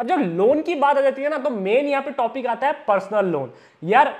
अब जब लोन की बात आ जाती है ना तो मेन यहाँ पे टॉपिक आता है पर्सनल लोन यार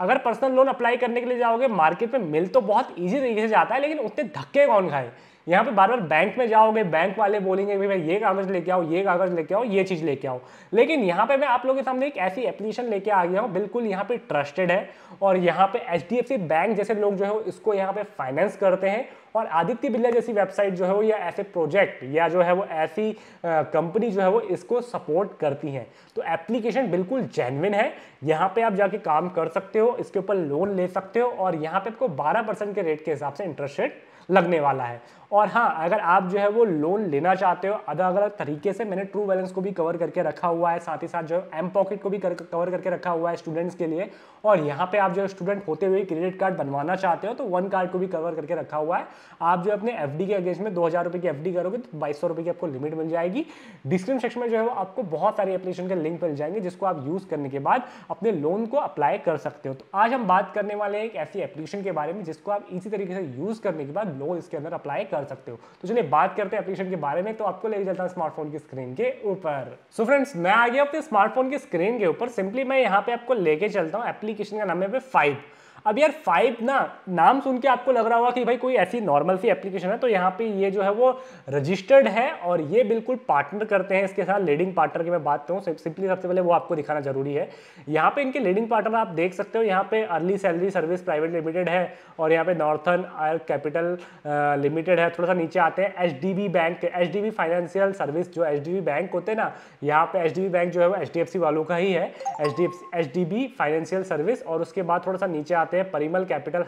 अगर पर्सनल लोन अप्लाई करने के लिए जाओगे मार्केट में मिल तो बहुत इजी तरीके से जाता है लेकिन उतने धक्के कौन खाए यहाँ पे बार बार बैंक में जाओगे बैंक वाले बोलेंगे भाई ये कागज लेके आओ ये कागज लेके आओ ये चीज़ लेके आओ लेकिन यहाँ पे मैं आप लोगों के सामने एक ऐसी एप्लीकेशन लेके आ गया हूँ बिल्कुल यहाँ पे ट्रस्टेड है और यहाँ पे एच बैंक जैसे लोग जो है इसको यहाँ पे फाइनेंस करते हैं और आदित्य बिरला जैसी वेबसाइट जो है वो या ऐसे प्रोजेक्ट या जो है वो ऐसी कंपनी जो है वो इसको सपोर्ट करती हैं तो एप्लीकेशन बिल्कुल जेनविन है यहाँ पे आप जाके काम कर सकते हो इसके ऊपर लोन ले सकते हो और यहाँ पे आपको 12 परसेंट के रेट के हिसाब से इंटरेस्ट रेट लगने वाला है और हाँ अगर आप जो है वो लोन लेना चाहते हो अलग अलग तरीके से मैंने ट्रू बैलेंस को भी कवर करके रखा हुआ है साथ ही साथ जो है एम पॉकेट को भी कर, कवर करके रखा हुआ है स्टूडेंट्स के लिए और यहाँ पे आप जो स्टूडेंट होते हुए क्रेडिट कार्ड बनवाना चाहते हो तो वन कार्ड को भी कवर करके रखा हुआ है आप जो अपने एफ के अगेंस्ट में दो हज़ार की एफ करोगे तो बाईस सौ की आपको लिमिट मिल जाएगी डिस्क्रिप्शन सेक्शन में जो है वो आपको बहुत सारे एप्लीकेशन के लिंक मिल जाएंगे जिसको आप यूज़ करने के बाद अपने लोन को अप्लाई कर सकते हो तो आज हम बात करने वाले हैं एक ऐसी एप्लीकेशन के बारे में जिसको आप इसी तरीके से यूज़ करने के बाद लोन इसके अंदर अप्लाई कर कर सकते हो तो चलिए बात करते हैं एप्लीकेशन के बारे में तो आपको ले जाता है स्मार्टफोन की स्क्रीन के ऊपर सो फ्रेंड्स मैं आ गया अपने स्मार्टफोन की स्क्रीन के ऊपर सिंपली मैं यहाँ पे आपको लेके चलता हूँ एप्लीकेशन का नाम है फाइव अब यार फाइव ना नाम सुन के आपको लग रहा होगा कि भाई कोई ऐसी नॉर्मल सी एप्लीकेशन है तो यहाँ पे ये जो है वो रजिस्टर्ड है और ये बिल्कुल पार्टनर करते हैं इसके साथ लीडिंग पार्टनर की मैं बात करूँ सिंपली सबसे पहले वो आपको दिखाना जरूरी है यहाँ पे इनके लीडिंग पार्टनर आप देख सकते हो यहाँ पे early salary service private limited है और यहाँ पे नॉर्थन आयर कैपिटल लिमिटेड है थोड़ा सा नीचे आते हैं H bank H financial service जो एच बैंक होते हैं ना यहाँ पे एच बैंक जो है वो एच वालों का ही है एच डी फाइनेंशियल सर्विस और उसके बाद थोड़ा सा नीचे आते आते हैं Piramal capital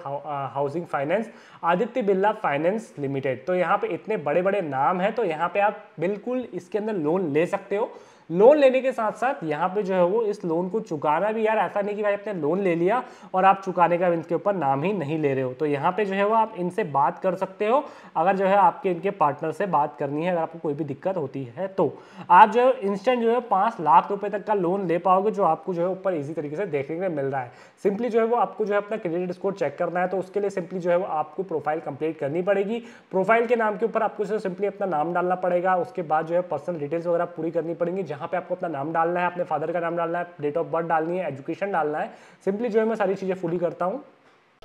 housing finance Aditya Birla finance limited तो यहाँ पे इतने बड़े बड़े नाम हैं तो यहाँ पे आप बिल्कुल इसके अंदर लोन ले सकते हो लोन लेने के साथ साथ यहाँ पे जो है वो इस लोन को चुकाना भी यार ऐसा नहीं कि भाई आपने लोन ले लिया और आप चुकाने का इनके ऊपर नाम ही नहीं ले रहे हो तो यहाँ पे जो है वो आप इनसे बात कर सकते हो अगर जो है आपके इनके पार्टनर से बात करनी है अगर आपको कोई भी दिक्कत होती है तो आप जो है इंस्टेंट जो है पाँच लाख रुपये तक का लोन ले पाओगे जो आपको जो है ऊपर ईजी तरीके से देखने को मिल रहा है सिंपली जो है वो आपको जो है अपना क्रेडिट स्कोर चेक करना है तो उसके लिए सिंपली जो है वो आपको प्रोफाइल कंप्लीट करनी पड़ेगी प्रोफाइल के नाम के ऊपर आपको सिंपली अपना नाम डालना पड़ेगा उसके बाद जो है पर्सनल डिटेल्स वगैरह पूरी करनी पड़ेंगी जहाँ पे आपको अपना नाम डालना है अपने फादर का नाम डालना है डेट ऑफ बर्थ डालनी है एजुकेशन डालना है सिंपली जो है मैं सारी चीज़ें फुली करता हूँ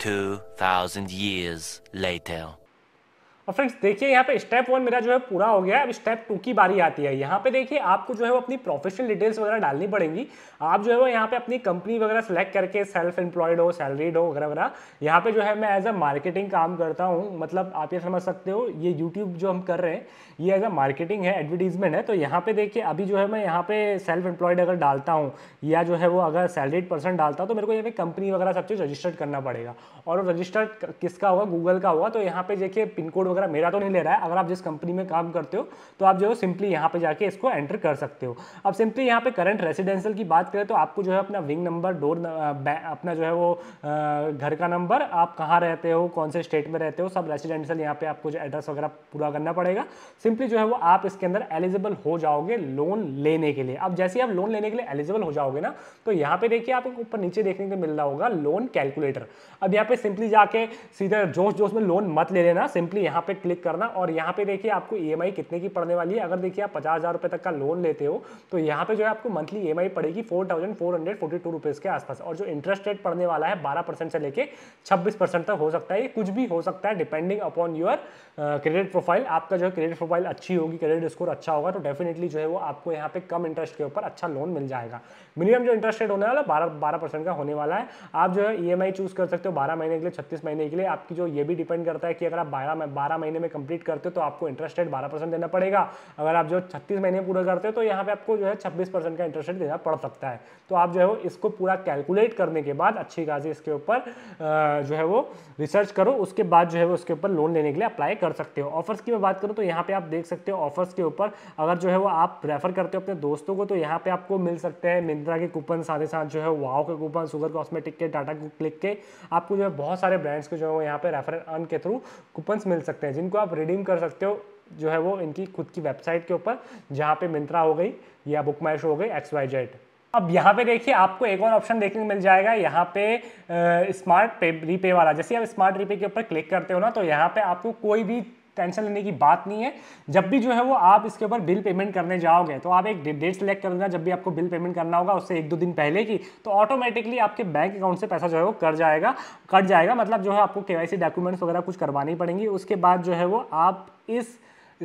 2000 years later और फ्रेंड्स देखिए यहाँ पे स्टेप वन मेरा जो है पूरा हो गया है अब स्टेप टू की बारी आती है यहाँ पे देखिए आपको जो है वो अपनी प्रोफेशनल डिटेल्स वगैरह डालनी पड़ेंगी आप जो है वो यहाँ पे अपनी कंपनी वगैरह सेलेक्ट करके सेल्फ एम्प्लॉयड हो सैलरीड हो वगैरह वगैरह यहाँ पे जो है मैं एज अ मार्केटिंग काम करता हूँ मतलब आप ये समझ सकते हो ये यूट्यूब जो हम कर रहे हैं ये एज अ मार्केटिंग है एडवर्टीजमेंट है तो यहाँ पे देखिए अभी जो है मैं यहाँ पे सेल्फ एम्प्लॉयड अगर डालता हूँ या जो है वो अगर सैलरीड पर्सन डालता हूँ तो मेरे को यहाँ पे कंपनी वगैरह सब चीज़ रजिस्टर्ड करना पड़ेगा और रजिस्टर्ड किसका होगा गूगल का होगा तो यहाँ पे देखिए पिन कोड वगैरह वगैरह मेरा तो नहीं ले रहा है अगर आप जिस कंपनी में काम करते हो तो आप जो है सिंपली यहाँ पे जाके इसको एंटर कर सकते हो अब सिंपली यहाँ पे करंट रेसिडेंशियल की बात करें तो आपको जो है अपना विंग नंबर डोर अपना जो है वो घर का नंबर आप कहाँ रहते हो कौन से स्टेट में रहते हो सब रेसिडेंशियल यहाँ पे आपको जो एड्रेस वगैरह पूरा करना पड़ेगा सिंपली जो है वो आप इसके अंदर एलिजिबल हो जाओगे लोन लेने के लिए अब जैसे ही आप लोन लेने के लिए एलिजिबल हो जाओगे ना तो यहाँ पे देखिए आपको ऊपर नीचे देखने को मिल रहा होगा लोन कैलकुलेटर अब यहाँ पे सिंपली जाके सीधा जोश जोश में लोन मत ले लेना सिंपली यहाँ यहाँ पे क्लिक करना और यहाँ पे देखिए आपको ई e कितने की पड़ने वाली है अगर देखिए आप पचास हज़ार तक का लोन लेते हो तो यहाँ पे जो है आपको मंथली ई e पड़ेगी फोर के आसपास और जो इंटरेस्ट रेट पड़ने वाला है बारह से लेकर छब्बीस तक हो सकता है ये कुछ भी हो सकता है depending upon your credit profile आपका जो है क्रेडिट प्रोफाइल अच्छी होगी क्रेडिट स्कोर अच्छा होगा तो डेफिनेटली जो है वो आपको यहाँ पे कम इंटरेस्ट के ऊपर अच्छा लोन मिल जाएगा मिनिमम जो इंटरेस्ट रेट होने वाला है बारह बारह परसेंट का होने वाला है आप जो है ई e चूज़ कर सकते हो बारह महीने के लिए छत्तीस महीने के लिए आपकी जो ये भी डिपेंड करता है कि अगर आप बारह बारह महीने में कंप्लीट करते हो तो आपको इंटरेस्ट रेट बारह परसेंट देना पड़ेगा अगर आप जो छत्तीस महीने पूरा करते हो तो यहाँ पे आपको जो है छब्बीस परसेंट का इंटरेस्ट रेट देना पड़ सकता है तो आप जो है वो इसको पूरा कैलकुलेट करने के बाद अच्छी खासी इसके ऊपर जो है वो रिसर्च करो उसके बाद जो है वो उसके ऊपर लोन लेने के लिए अप्लाई कर सकते हो ऑफर्स की मैं बात करूँ तो यहाँ पे आप देख सकते हो ऑफर्स के ऊपर अगर जो है वो आप रेफर करते हो अपने दोस्तों को तो यहाँ पे आपको मिल सकते हैं मिंत्रा के कूपन साथ ही साथ जो है वाओ के कूपन सुगर कॉस्मेटिक के टाटा क्लिक के आपको जो है बहुत सारे ब्रांड्स के जो है यहाँ पे रेफर अन के थ्रू कूपन्स मिल सकते सकते हैं जिनको आप रिडीम कर सकते हो जो है वो इनकी खुद की वेबसाइट के ऊपर जहाँ पे मिंत्रा हो गई या बुक मैश हो गई एक्स वाई जेड अब यहाँ पे देखिए आपको एक और ऑप्शन देखने को मिल जाएगा यहाँ पे स्मार्ट पे रीपे वाला जैसे आप स्मार्ट रीपे के ऊपर क्लिक करते हो ना तो यहाँ पे आपको कोई भी टेंशन लेने की बात नहीं है जब भी जो है वो आप इसके ऊपर बिल पेमेंट करने जाओगे तो आप एक डेट सेलेक्ट कर देना जब भी आपको बिल पेमेंट करना होगा उससे एक दो दिन पहले की तो ऑटोमेटिकली आपके बैंक अकाउंट से पैसा जो है वो कट जाएगा कट जाएगा मतलब जो है आपको के डॉक्यूमेंट्स वगैरह कुछ करवानी पड़ेंगी उसके बाद जो है वो आप इस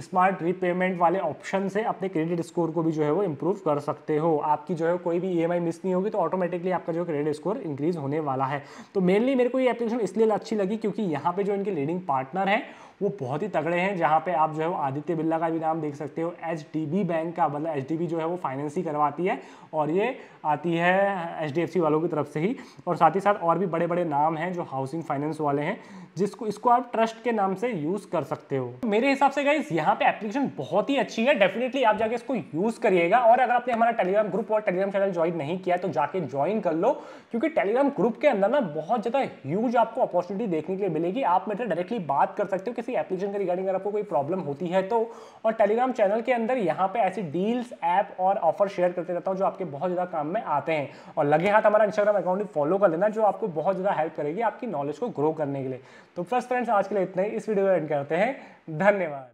स्मार्ट रीपेमेंट वाले ऑप्शन से अपने क्रेडिट स्कोर को भी जो है वो इम्प्रूव कर सकते हो आपकी जो है कोई भी ई e मिस नहीं होगी तो ऑटोमेटिकली आपका जो क्रेडिट स्कोर इंक्रीज होने वाला है तो मेनली मेरे को ये एप्लीकेशन इसलिए अच्छी लगी क्योंकि यहाँ पे जो इनके लीडिंग पार्टनर हैं वो बहुत ही तगड़े हैं जहाँ पे आप जो है वो आदित्य बिरला का भी नाम देख सकते हो एच बैंक का मतलब एच जो है वो फाइनेंस ही करवाती है और ये आती है एच वालों की तरफ से ही और साथ ही साथ और भी बड़े बड़े नाम हैं जो हाउसिंग फाइनेंस वाले हैं जिसको इसको आप ट्रस्ट के नाम से यूज़ कर सकते हो मेरे हिसाब से गाइज यहाँ पे एप्लीकेशन बहुत ही अच्छी है डेफिनेटली आप जाके इसको यूज़ करिएगा और अगर आपने हमारा टेलीग्राम ग्रुप और टेलीग्राम चैनल ज्वाइन नहीं किया तो जाके ज्वाइन कर लो क्योंकि टेलीग्राम ग्रुप के अंदर ना बहुत ज़्यादा ह्यूज आपको अपॉर्चुनिटी देखने के लिए मिलेगी आप मेरे डायरेक्टली बात कर सकते हो कि किसी एप्लीकेशन के रिगार्डिंग अगर आपको कोई प्रॉब्लम होती है तो और टेलीग्राम चैनल के अंदर यहाँ पे ऐसी डील्स ऐप और ऑफर शेयर करते रहता हूँ जो आपके बहुत ज़्यादा काम में आते हैं और लगे हाथ हमारा इंस्टाग्राम अकाउंट भी फॉलो कर लेना जो आपको बहुत ज़्यादा हेल्प करेगी आपकी नॉलेज को ग्रो करने के लिए तो फर्स्ट फ्रेंड्स आज के लिए इतने इस वीडियो को एंड करते हैं धन्यवाद